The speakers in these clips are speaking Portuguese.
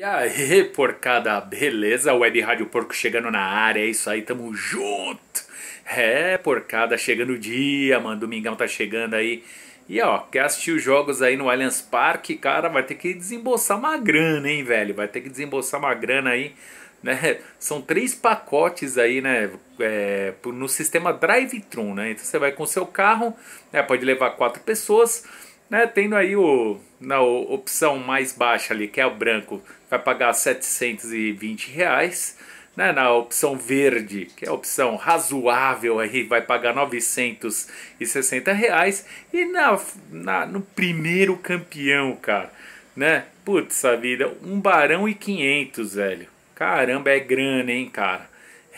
E aí, porcada, beleza? Web Rádio Porco chegando na área, é isso aí, tamo junto! É, porcada, chegando o dia, mano, domingão tá chegando aí. E ó, quer assistir os jogos aí no Allianz Parque, cara, vai ter que desembolsar uma grana, hein, velho? Vai ter que desembolsar uma grana aí, né? São três pacotes aí, né, é, no sistema drive-thru, né? Então você vai com seu carro, né, pode levar quatro pessoas... Né, tendo aí o, na opção mais baixa ali, que é o branco, vai pagar 720 reais. Né, na opção verde, que é a opção razoável, aí vai pagar 960 reais. E na, na, no primeiro campeão, cara, né? Putz, a vida, um barão e 500, velho. Caramba, é grana, hein, cara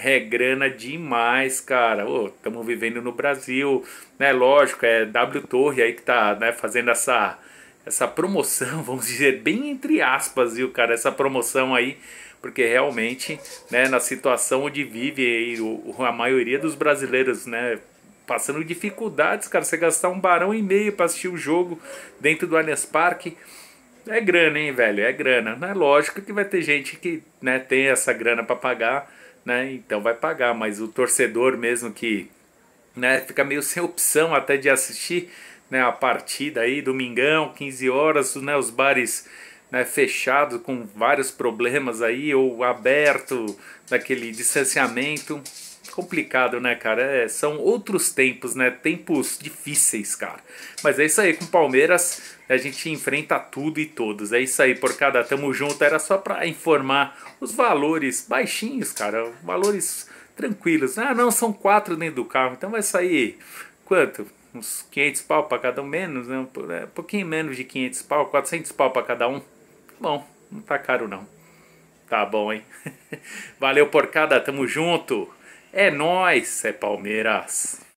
regrana é demais, cara. Estamos vivendo no Brasil, né? Lógico, é W Torre aí que tá né, fazendo essa, essa promoção, vamos dizer, bem entre aspas, viu, cara? Essa promoção aí, porque realmente, né, na situação onde vive aí, o, a maioria dos brasileiros, né? Passando dificuldades, cara. Você gastar um barão e meio para assistir o jogo dentro do Allianz Parque. É grana, hein, velho? É grana. É lógico que vai ter gente que né, tem essa grana para pagar né? Então vai pagar, mas o torcedor mesmo que né, fica meio sem opção até de assistir né, a partida aí, domingão, 15 horas, né, os bares né, fechados com vários problemas aí, ou aberto, daquele distanciamento complicado, né, cara? É, são outros tempos, né? Tempos difíceis, cara. Mas é isso aí, com Palmeiras a gente enfrenta tudo e todos. É isso aí, porcada. Tamo junto. Era só pra informar os valores baixinhos, cara. Valores tranquilos. Ah, não, são quatro dentro do carro. Então vai sair quanto? Uns 500 pau pra cada um, menos, né? Um é, pouquinho menos de 500 pau, 400 pau pra cada um. Tá bom, não tá caro não. Tá bom, hein? Valeu, porcada. Tamo junto. É nós, é Palmeiras.